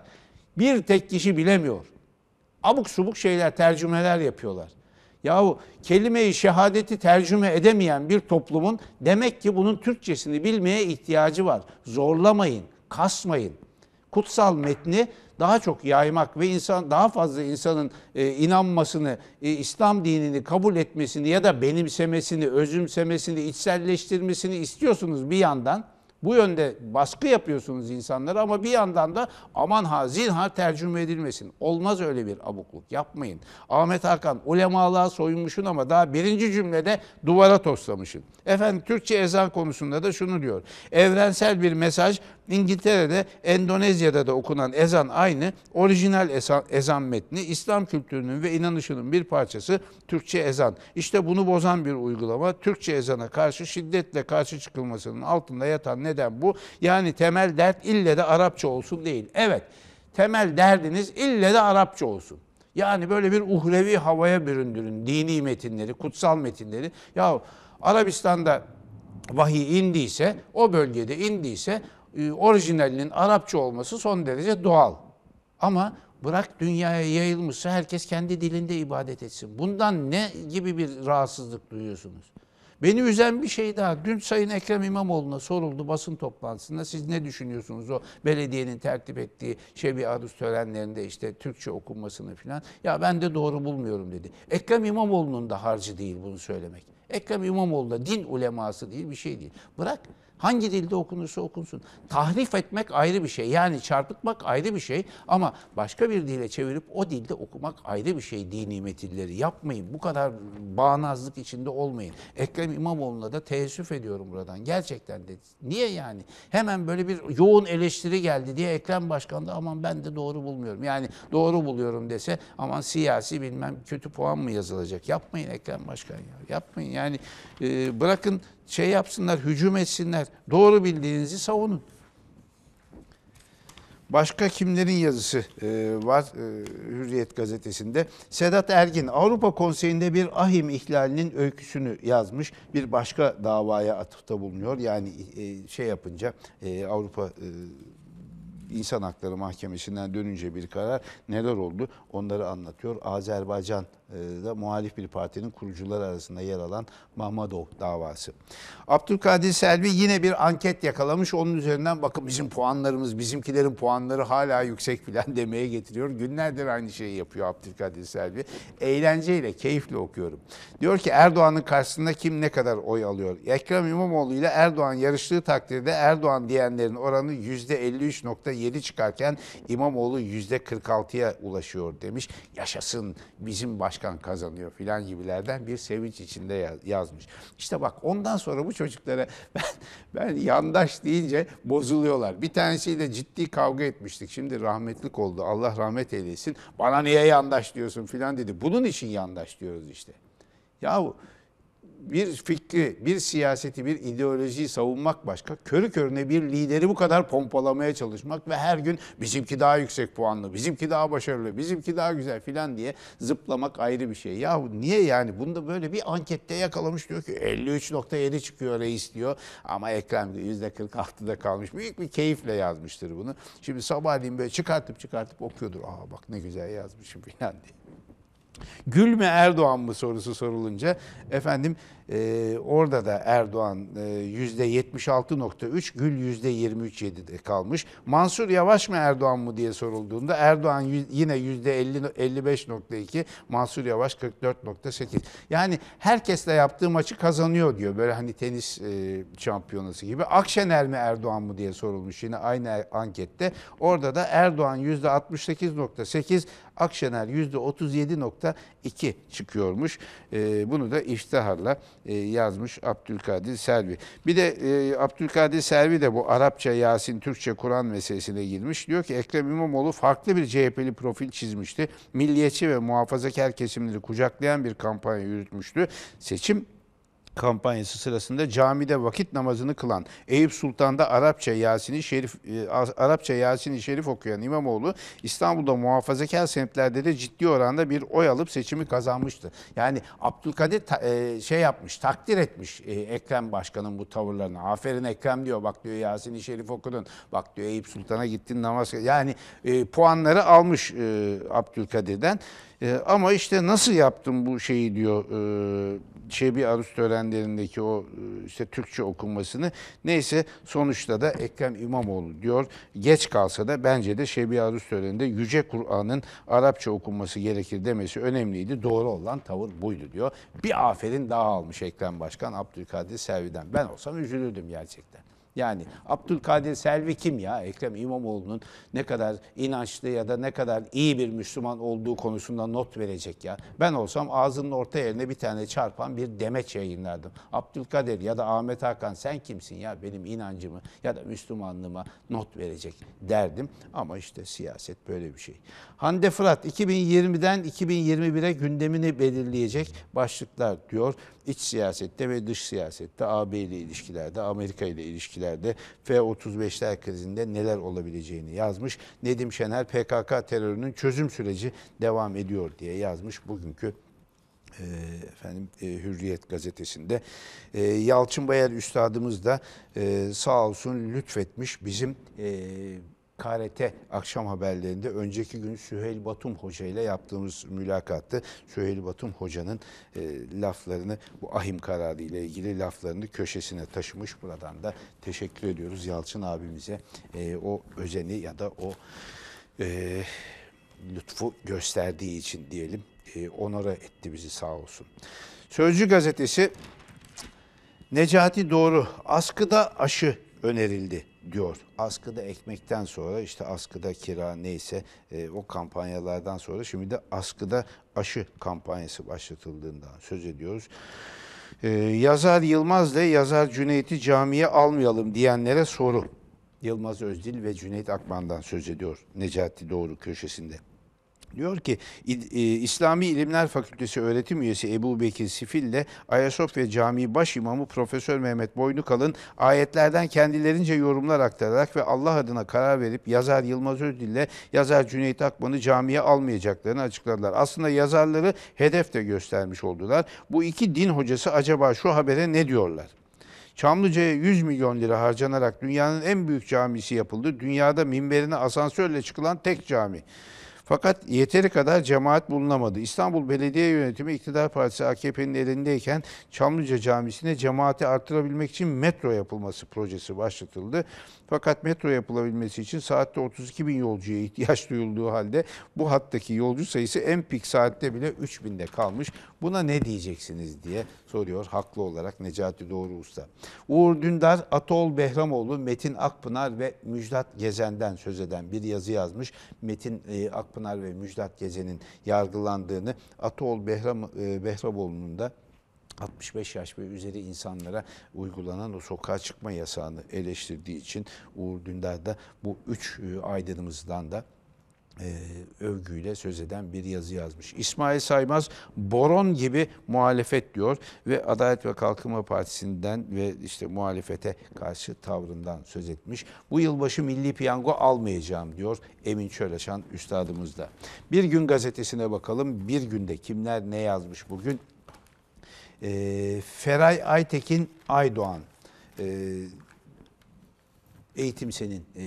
Bir tek kişi bilemiyor. Abuk subuk şeyler, tercümeler yapıyorlar. Yahu kelime-i şehadeti tercüme edemeyen bir toplumun demek ki bunun Türkçesini bilmeye ihtiyacı var. Zorlamayın, kasmayın. Kutsal metni daha çok yaymak ve insan daha fazla insanın e, inanmasını, e, İslam dinini kabul etmesini ya da benimsemesini, özümsemesini, içselleştirmesini istiyorsunuz bir yandan. Bu yönde baskı yapıyorsunuz insanlara ama bir yandan da aman ha zinhar tercüme edilmesin. Olmaz öyle bir abukluk yapmayın. Ahmet Hakan ulemalığa soyunmuşsun ama daha birinci cümlede duvara toslamışsın. Efendim Türkçe ezan konusunda da şunu diyor. Evrensel bir mesaj İngiltere'de, Endonezya'da da okunan ezan aynı. Orijinal ezan, metni İslam kültürünün ve inanışının bir parçası Türkçe ezan. İşte bunu bozan bir uygulama. Türkçe ezana karşı şiddetle karşı çıkılmasının altında yatan neden bu. Yani temel dert ille de Arapça olsun değil. Evet. Temel derdiniz ille de Arapça olsun. Yani böyle bir uhrevi havaya büründürün dini metinleri, kutsal metinleri. Ya Arabistan'da vahiy indiyse, o bölgede indiyse e, orijinalinin Arapça olması son derece doğal. Ama bırak dünyaya yayılmışsa herkes kendi dilinde ibadet etsin. Bundan ne gibi bir rahatsızlık duyuyorsunuz? Beni üzen bir şey daha. Dün Sayın Ekrem İmamoğlu'na soruldu basın toplantısında. Siz ne düşünüyorsunuz o belediyenin tertip ettiği Şebi Arus törenlerinde işte Türkçe okunmasını falan. Ya ben de doğru bulmuyorum dedi. Ekrem İmamoğlu'nun da harcı değil bunu söylemek. Ekrem İmamoğlu da din uleması değil bir şey değil. Bırak Hangi dilde okunursa okunsun. Tahrif etmek ayrı bir şey. Yani çarpıtmak ayrı bir şey ama başka bir dile çevirip o dilde okumak ayrı bir şey dini metinleri. Yapmayın. Bu kadar bağnazlık içinde olmayın. Ekrem İmamoğlu'na da teessüf ediyorum buradan. Gerçekten de. Niye yani? Hemen böyle bir yoğun eleştiri geldi diye Ekrem Başkan da aman ben de doğru bulmuyorum. Yani doğru buluyorum dese aman siyasi bilmem kötü puan mı yazılacak? Yapmayın Ekrem Başkan ya. Yapmayın yani e, bırakın şey yapsınlar, hücum etsinler. Doğru bildiğinizi savunun. Başka kimlerin yazısı e, var e, Hürriyet gazetesinde? Sedat Ergin Avrupa Konseyi'nde bir ahim ihlalinin öyküsünü yazmış. Bir başka davaya atıfta bulunuyor. Yani e, şey yapınca e, Avrupa e, İnsan Hakları Mahkemesi'nden dönünce bir karar neler oldu onları anlatıyor. Azerbaycan ee, da muhalif bir partinin kurucular arasında yer alan Mahmadov davası. Abdülkadir Selvi yine bir anket yakalamış. Onun üzerinden bakın bizim puanlarımız, bizimkilerin puanları hala yüksek filan demeye getiriyor. Günlerdir aynı şeyi yapıyor Abdülkadir Selvi. Eğlenceyle, keyifle okuyorum. Diyor ki Erdoğan'ın karşısında kim ne kadar oy alıyor? Ekrem İmamoğlu ile Erdoğan yarıştığı takdirde Erdoğan diyenlerin oranı %53.7 çıkarken İmamoğlu %46'ya ulaşıyor demiş. Yaşasın bizim başka başkan kazanıyor filan gibilerden bir sevinç içinde yazmış. İşte bak ondan sonra bu çocuklara ben, ben yandaş deyince bozuluyorlar. Bir tanesiyle ciddi kavga etmiştik. Şimdi rahmetlik oldu. Allah rahmet eylesin. Bana niye yandaş diyorsun filan dedi. Bunun için yandaş diyoruz işte. Yahu bir fikri, bir siyaseti, bir ideolojiyi savunmak başka. Körü körüne bir lideri bu kadar pompalamaya çalışmak ve her gün bizimki daha yüksek puanlı, bizimki daha başarılı, bizimki daha güzel filan diye zıplamak ayrı bir şey. Yahu niye yani? Bunu da böyle bir ankette yakalamış diyor ki 53.7 çıkıyor reis diyor. Ama Ekrem %46'da kalmış. Büyük bir keyifle yazmıştır bunu. Şimdi sabahleyin böyle çıkartıp çıkartıp okuyordur. Aa bak ne güzel yazmışım filan diye. Gül mü Erdoğan mı sorusu sorulunca efendim ee, orada da Erdoğan e, %76.3, Gül %23.7'de kalmış. Mansur Yavaş mı Erdoğan mı diye sorulduğunda Erdoğan yüz, yine %55.2, Mansur Yavaş 44.8. Yani herkesle yaptığı maçı kazanıyor diyor. Böyle hani tenis e, şampiyonası gibi. Akşener mi Erdoğan mı diye sorulmuş yine aynı ankette. Orada da Erdoğan %68.8, Akşener %37.2 2 çıkıyormuş. E, bunu da iftiharla e, yazmış Abdülkadir Servi. Bir de e, Abdülkadir Servi de bu Arapça, Yasin, Türkçe, Kur'an meselesine girmiş. Diyor ki Ekrem İmamoğlu farklı bir CHP'li profil çizmişti. Milliyetçi ve muhafazakar kesimleri kucaklayan bir kampanya yürütmüştü. Seçim kampanyası sırasında camide vakit namazını kılan, Eyüp Sultan'da Arapça Yasin'i Şerif e, Arapça Yasin'i Şerif okuyan İmamoğlu İstanbul'da muhafazakar semtlerde de ciddi oranda bir oy alıp seçimi kazanmıştı. Yani Abdülkadir e, şey yapmış, takdir etmiş e, Ekrem Başkan'ın bu tavırlarını. Aferin Ekrem diyor. Bak diyor Yasin'i Şerif okudun. Bak diyor Eyüp Sultan'a gittin namaz. Yani puanları almış Abdülkadir'den. E, ama işte nasıl yaptım bu şeyi diyor e, Şebi Arus törenlerindeki o e, işte Türkçe okunmasını. Neyse sonuçta da Ekrem İmamoğlu diyor. Geç kalsa da bence de Şebi Arus töreninde Yüce Kur'an'ın Arapça okunması gerekir demesi önemliydi. Doğru olan tavır buydu diyor. Bir aferin daha almış Ekrem Başkan Abdülkadir Serviden. Ben olsam üzülürdüm gerçekten. Yani Abdülkadir Selvi kim ya? Ekrem İmamoğlu'nun ne kadar inançlı ya da ne kadar iyi bir Müslüman olduğu konusunda not verecek ya. Ben olsam ağzının orta yerine bir tane çarpan bir demeç yayınlardım. Abdülkadir ya da Ahmet Hakan sen kimsin ya benim inancımı ya da Müslümanlığıma not verecek derdim. Ama işte siyaset böyle bir şey. Hande Fırat 2020'den 2021'e gündemini belirleyecek başlıklar diyor. İç siyasette ve dış siyasette AB ile ilişkilerde, Amerika ile ilişkilerde öykülerde F-35'ler krizinde neler olabileceğini yazmış. Nedim Şener PKK terörünün çözüm süreci devam ediyor diye yazmış bugünkü e, efendim e, Hürriyet gazetesinde. E, Yalçın Bayar üstadımız da sağ olsun lütfetmiş bizim KRT akşam haberlerinde önceki gün Süheyl Batum Hoca ile yaptığımız mülakattı. Süheyl Batum Hoca'nın e, laflarını bu ahim kararı ile ilgili laflarını köşesine taşımış. Buradan da teşekkür ediyoruz Yalçın abimize e, o özeni ya da o e, lütfu gösterdiği için diyelim e, onora etti bizi sağ olsun. Sözcü gazetesi Necati Doğru askıda aşı önerildi diyor. Askıda ekmekten sonra işte askıda kira neyse e, o kampanyalardan sonra şimdi de askıda aşı kampanyası başlatıldığından söz ediyoruz. Ee, yazar Yılmaz ile yazar Cüneyt'i camiye almayalım diyenlere soru. Yılmaz Özdil ve Cüneyt Akman'dan söz ediyor Necati Doğru köşesinde. Diyor ki e, İslami İlimler Fakültesi öğretim üyesi Ebu Bekir Sifil ile Ayasofya Camii Baş İmamı Profesör Mehmet Boynukal'ın ayetlerden kendilerince yorumlar aktararak ve Allah adına karar verip yazar Yılmaz Özdil ile yazar Cüneyt Akman'ı camiye almayacaklarını açıkladılar. Aslında yazarları hedef de göstermiş oldular. Bu iki din hocası acaba şu habere ne diyorlar? Çamlıca'ya 100 milyon lira harcanarak dünyanın en büyük camisi yapıldı. Dünyada minberine asansörle çıkılan tek cami. Fakat yeteri kadar cemaat bulunamadı. İstanbul Belediye Yönetimi iktidar partisi AKP'nin elindeyken Çamlıca Camisi'ne cemaati arttırabilmek için metro yapılması projesi başlatıldı. Fakat metro yapılabilmesi için saatte 32 bin yolcuya ihtiyaç duyulduğu halde bu hattaki yolcu sayısı en pik saatte bile 3 binde kalmış. Buna ne diyeceksiniz diye soruyor haklı olarak Necati Doğru Usta. Uğur Dündar, Atol Behramoğlu, Metin Akpınar ve Müjdat Gezen'den söz eden bir yazı yazmış. Metin e, Akpınar ve Müjdat Gezen'in yargılandığını, Atol Behram, e, Behramoğlu'nun da 65 yaş ve üzeri insanlara uygulanan o sokağa çıkma yasağını eleştirdiği için Uğur Dündar da bu üç e, aydınımızdan da e, övgüyle söz eden bir yazı yazmış. İsmail Saymaz boron gibi muhalefet diyor ve Adalet ve Kalkınma Partisi'nden ve işte muhalefete karşı tavrından söz etmiş. Bu yılbaşı milli piyango almayacağım diyor Emin Çöleşan üstadımız da. Bir gün gazetesine bakalım. Bir günde kimler ne yazmış bugün? E, Feray Aytekin Aydoğan e, Eğitim Senin e,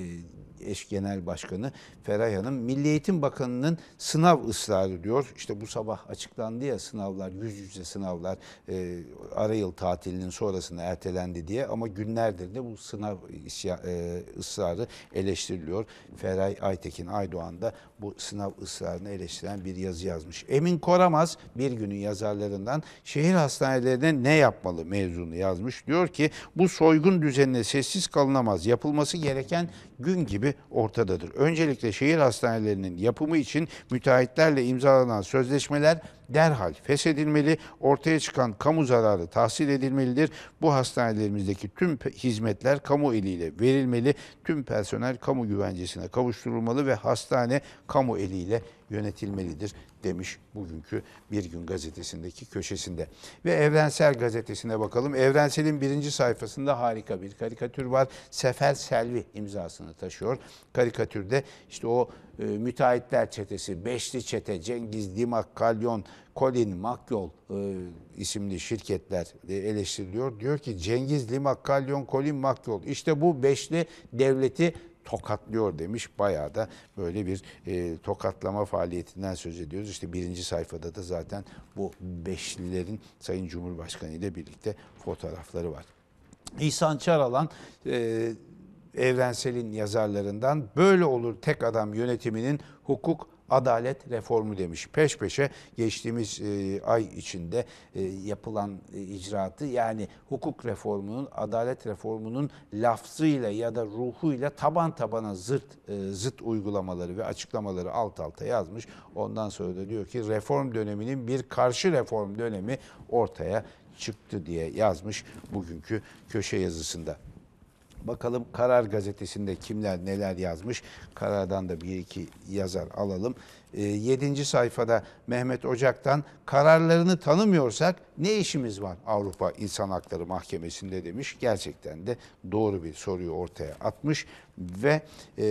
eş genel başkanı Feray Hanım. Milli Eğitim Bakanı'nın sınav ısrarı diyor. İşte bu sabah açıklandı ya sınavlar, yüz yüze sınavlar e, ara yıl tatilinin sonrasında ertelendi diye ama günlerdir de bu sınav isya, e, ısrarı eleştiriliyor. Feray Aytekin Aydoğan da bu sınav ısrarını eleştiren bir yazı yazmış. Emin Koramaz bir günün yazarlarından şehir hastanelerine ne yapmalı mevzunu yazmış. Diyor ki bu soygun düzenine sessiz kalınamaz. Yapılması gereken gün gibi ortadadır. Öncelikle şehir hastanelerinin yapımı için müteahhitlerle imzalanan sözleşmeler derhal feshedilmeli, ortaya çıkan kamu zararı tahsil edilmelidir. Bu hastanelerimizdeki tüm hizmetler kamu eliyle verilmeli, tüm personel kamu güvencesine kavuşturulmalı ve hastane kamu eliyle yönetilmelidir demiş bugünkü Bir Gün gazetesindeki köşesinde. Ve Evrensel gazetesine bakalım. Evrensel'in birinci sayfasında harika bir karikatür var. Sefer Selvi imzasını taşıyor. Karikatürde işte o e, müteahhitler çetesi, Beşli Çete, Cengiz, Dimak, Kalyon, Colin, Makyol e, isimli şirketler e, eleştiriliyor. Diyor ki Cengiz, Limak, Kalyon, Colin, Makyol. İşte bu beşli devleti tokatlıyor demiş. Bayağı da böyle bir e, tokatlama faaliyetinden söz ediyoruz. İşte birinci sayfada da zaten bu beşlilerin Sayın Cumhurbaşkanı ile birlikte fotoğrafları var. İhsan Çaralan e, Evrensel'in yazarlarından böyle olur tek adam yönetiminin hukuk adalet reformu demiş. Peş peşe geçtiğimiz e, ay içinde e, yapılan e, icraatı yani hukuk reformunun, adalet reformunun lafzıyla ya da ruhuyla taban tabana zırt e, zıt uygulamaları ve açıklamaları alt alta yazmış. Ondan sonra da diyor ki reform döneminin bir karşı reform dönemi ortaya çıktı diye yazmış bugünkü köşe yazısında. Bakalım Karar Gazetesi'nde kimler neler yazmış. Karardan da bir iki yazar alalım. 7. Ee, sayfada Mehmet Ocak'tan kararlarını tanımıyorsak ne işimiz var Avrupa İnsan Hakları Mahkemesi'nde demiş. Gerçekten de doğru bir soruyu ortaya atmış ve e,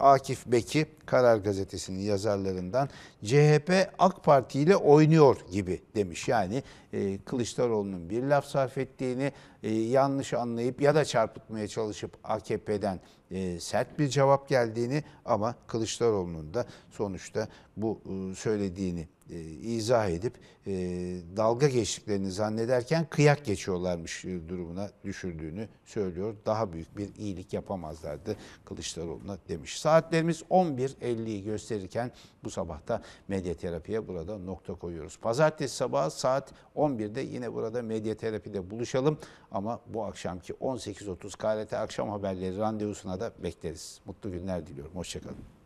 Akif Beki Karar Gazetesi'nin yazarlarından CHP AK Parti ile oynuyor gibi demiş. Yani e, Kılıçdaroğlu'nun bir laf sarf ettiğini e, yanlış anlayıp ya da çarpıtmaya çalışıp AKP'den e, sert bir cevap geldiğini ama Kılıçdaroğlu'nun da sonuçta bu e, söylediğini e, izah edip e, dalga geçtiklerini zannederken kıyak geçiyorlarmış durumuna düşürdüğünü söylüyor. Daha büyük bir iyilik yapamazlardı Kılıçdaroğlu'na demiş. Saatlerimiz 11.50'yi gösterirken bu sabahta medya terapiye burada nokta koyuyoruz. Pazartesi sabahı saat 11'de yine burada medya terapide buluşalım ama bu akşamki 18.30 KRT akşam haberleri randevusuna da bekleriz. Mutlu günler diliyorum. Hoşçakalın.